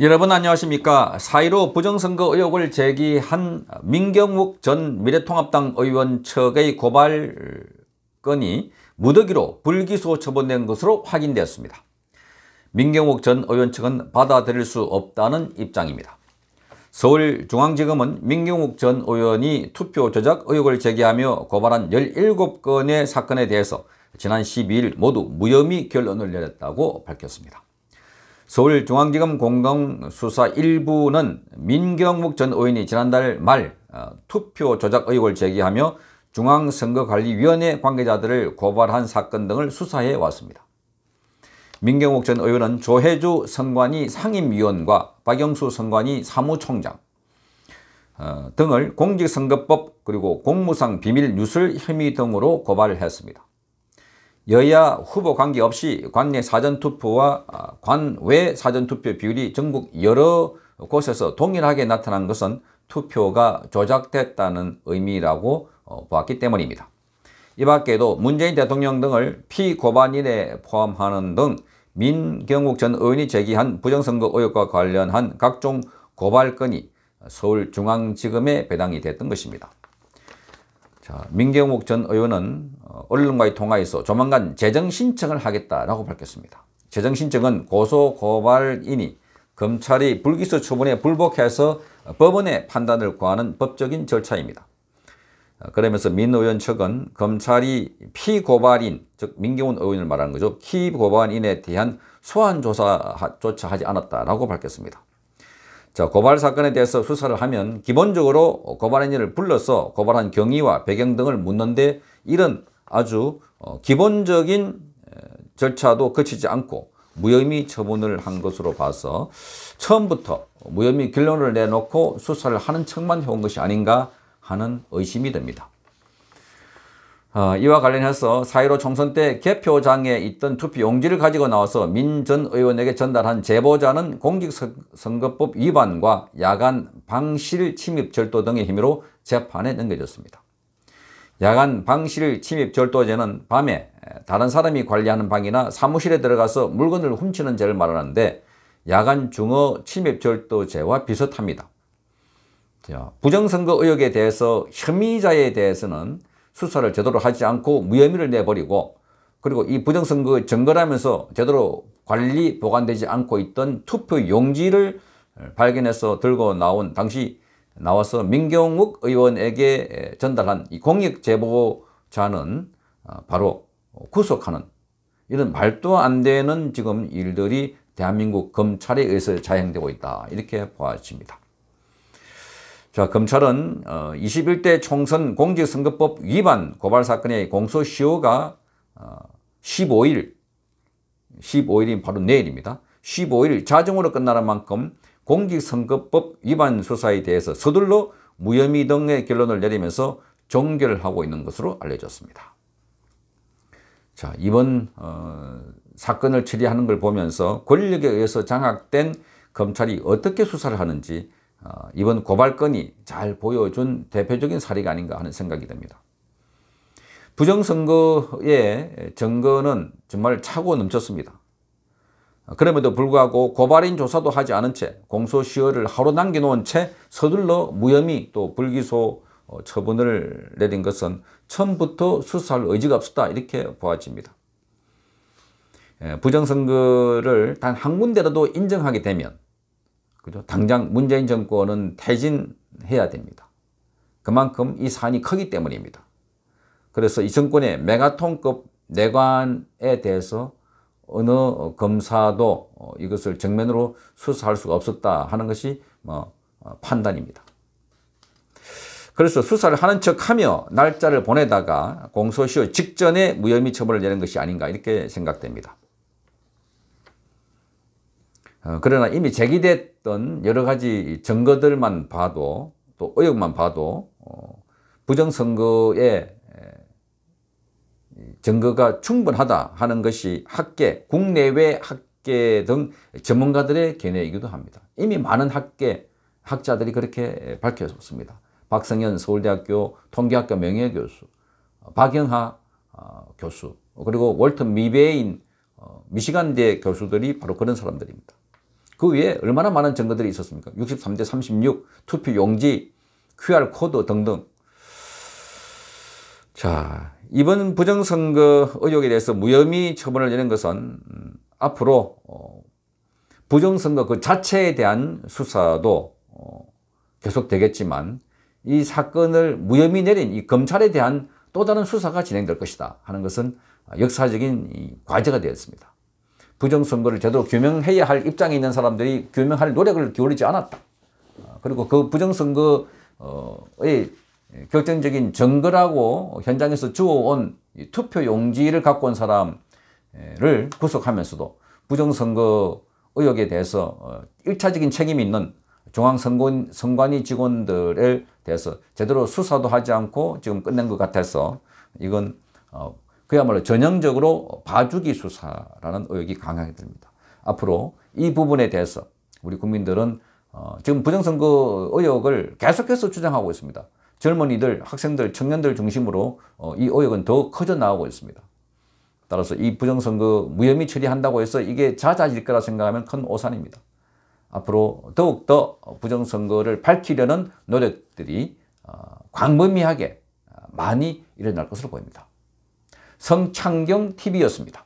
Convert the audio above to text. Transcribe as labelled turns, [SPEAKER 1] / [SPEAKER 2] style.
[SPEAKER 1] 여러분 안녕하십니까. 4.15 부정선거 의혹을 제기한 민경욱 전 미래통합당 의원 측의 고발 건이 무더기로 불기소 처분된 것으로 확인되었습니다. 민경욱 전 의원 측은 받아들일 수 없다는 입장입니다. 서울중앙지검은 민경욱 전 의원이 투표 조작 의혹을 제기하며 고발한 17건의 사건에 대해서 지난 12일 모두 무혐의 결론을 내렸다고 밝혔습니다. 서울중앙지검 공동수사 일부는 민경욱 전 의원이 지난달 말 어, 투표 조작 의혹을 제기하며 중앙선거관리위원회 관계자들을 고발한 사건 등을 수사해 왔습니다. 민경욱 전 의원은 조혜주 선관위 상임위원과 박영수 선관위 사무총장 어, 등을 공직선거법 그리고 공무상 비밀 뉴술 혐의 등으로 고발했습니다. 여야 후보 관계없이 관내 사전투표와 아, 관외 사전투표 비율이 전국 여러 곳에서 동일하게 나타난 것은 투표가 조작됐다는 의미라고 어, 보았기 때문입니다. 이 밖에도 문재인 대통령 등을 피고반인에 포함하는 등 민경욱 전 의원이 제기한 부정선거 의혹과 관련한 각종 고발건이 서울중앙지검에 배당이 됐던 것입니다. 자, 민경욱 전 의원은 어, 언론과의 통화에서 조만간 재정신청을 하겠다라고 밝혔습니다. 재정신청은 고소고발인이 검찰이 불기소 처분에 불복해서 법원의 판단을 구하는 법적인 절차입니다. 어, 그러면서 민 의원 측은 검찰이 피고발인, 즉 민경훈 의원을 말하는 거죠. 피고발인에 대한 소환조사조차 하지 않았다라고 밝혔습니다. 자, 고발 사건에 대해서 수사를 하면 기본적으로 고발인을 불러서 고발한 경위와 배경 등을 묻는데 이런 아주 어, 기본적인 절차도 거치지 않고 무혐의 처분을 한 것으로 봐서 처음부터 무혐의 결론을 내놓고 수사를 하는 척만 해온 것이 아닌가 하는 의심이 듭니다. 어, 이와 관련해서 사일로 총선 때 개표장에 있던 투표 용지를 가지고 나와서 민 전 의원에게 전달한 제보자는 공직선거법 위반과 야간 방실 침입 절도 등의 혐의로 재판에 넘겨졌습니다. 야간 방실 침입 절도죄는 밤에 다른 사람이 관리하는 방이나 사무실에 들어가서 물건을 훔치는 죄를 말하는데 야간 중어 침입 절도죄와 비슷합니다. 부정선거 의혹에 대해서 혐의자에 대해서는 수사를 제대로 하지 않고 무혐의를 내버리고 그리고 이 부정선거 증거라면서 제대로 관리 보관되지 않고 있던 투표 용지를 발견해서 들고 나온 당시 나와서 민경욱 의원에게 전달한 이 공익 제보자는 아, 바로 구속하는 이런 말도 안 되는 지금 일들이 대한민국 검찰에 의해서 자행되고 있다 이렇게 보아집니다. 자, 검찰은 21대 어, 총선 공직선거법 위반 고발 사건의 공소시효가 15일, 어, 15일인 바로 내일입니다. 15일 자정으로 끝나는 만큼 공직선거법 위반 수사에 대해서 서둘러 무혐의 등의 결론을 내리면서 종결하고 있는 것으로 알려졌습니다. 자, 이번 어, 사건을 처리하는 걸 보면서 권력에 의해서 장악된 검찰이 어떻게 수사를 하는지 어, 이번 고발건이 잘 보여준 대표적인 사례가 아닌가 하는 생각이 듭니다. 부정선거의 증거는 정말 차고 넘쳤습니다. 어, 그럼에도 불구하고 고발인 조사도 하지 않은 채 공소시효를 하루 남겨놓은 채 서둘러 무혐의 또 불기소 어, 처분을 내린 것은 처음부터 수사할 의지가 없었다 이렇게 보아집니다. 예, 부정선거를 단 한 군데라도 인정하게 되면 그죠? 당장 문재인 정권은 퇴진해야 됩니다. 그만큼 이 사안이 크기 때문입니다. 그래서 이 정권의 메가톤급 내관에 대해서 어느 검사도 어, 이것을 정면으로 수사할 수가 없었다 하는 것이 뭐 어, 판단입니다. 그래서 수사를 하는 척하며 날짜를 보내다가 공소시효 직전에 무혐의 처벌을 내는 것이 아닌가 이렇게 생각됩니다. 어, 그러나 이미 제기됐던 여러 가지 증거들만 봐도 또 의혹만 봐도 어, 부정선거의 증거가 충분하다 하는 것이 학계, 국내외 학계 등 전문가들의 견해이기도 합니다. 이미 많은 학계, 학자들이 그렇게 밝혀졌습니다 박성현 서울대학교 통계학과 명예교수, 어, 박영하 교수, 그리고 월턴 미베인 미시간대 교수들이 바로 그런 사람들입니다. 그 위에 얼마나 많은 증거들이 있었습니까? 63대 36, 투표 용지, QR코드 등등. 자, 이번 부정선거 의혹에 대해서 무혐의 처분을 내는 것은 음, 앞으로 어, 부정선거 그 자체에 대한 수사도 어, 계속되겠지만 이 사건을 무혐의 내린 이 검찰에 대한 또 다른 수사가 진행될 것이다 하는 것은 역사적인 과제가 되었습니다. 부정선거를 제대로 규명해야 할 입장에 있는 사람들이 규명할 노력을 기울이지 않았다. 그리고 그 부정선거의 결정적인 증거라고 현장에서 주워온 투표 용지를 갖고 온 사람을 구속하면서도 부정선거 의혹에 대해서 어, 일차적인 책임이 있는 중앙선관위 직원들에 대해서 제대로 수사도 하지 않고 지금 끝낸 것 같아서 이건 어, 그야말로 전형적으로 봐주기 수사라는 의혹이 강하게 듭니다. 앞으로 이 부분에 대해서 우리 국민들은 어, 지금 부정선거 의혹을 계속해서 주장하고 있습니다. 젊은이들, 학생들, 청년들 중심으로 어, 이 의혹은 더 커져 나오고 있습니다. 따라서 이 부정선거 무혐의 처리한다고 해서 이게 잦아질 거라 생각하면 큰 오산입니다. 앞으로 더욱더 부정선거를 밝히려는 노력들이 어, 광범위하게 많이 일어날 것으로 보입니다. 성창경 TV였습니다.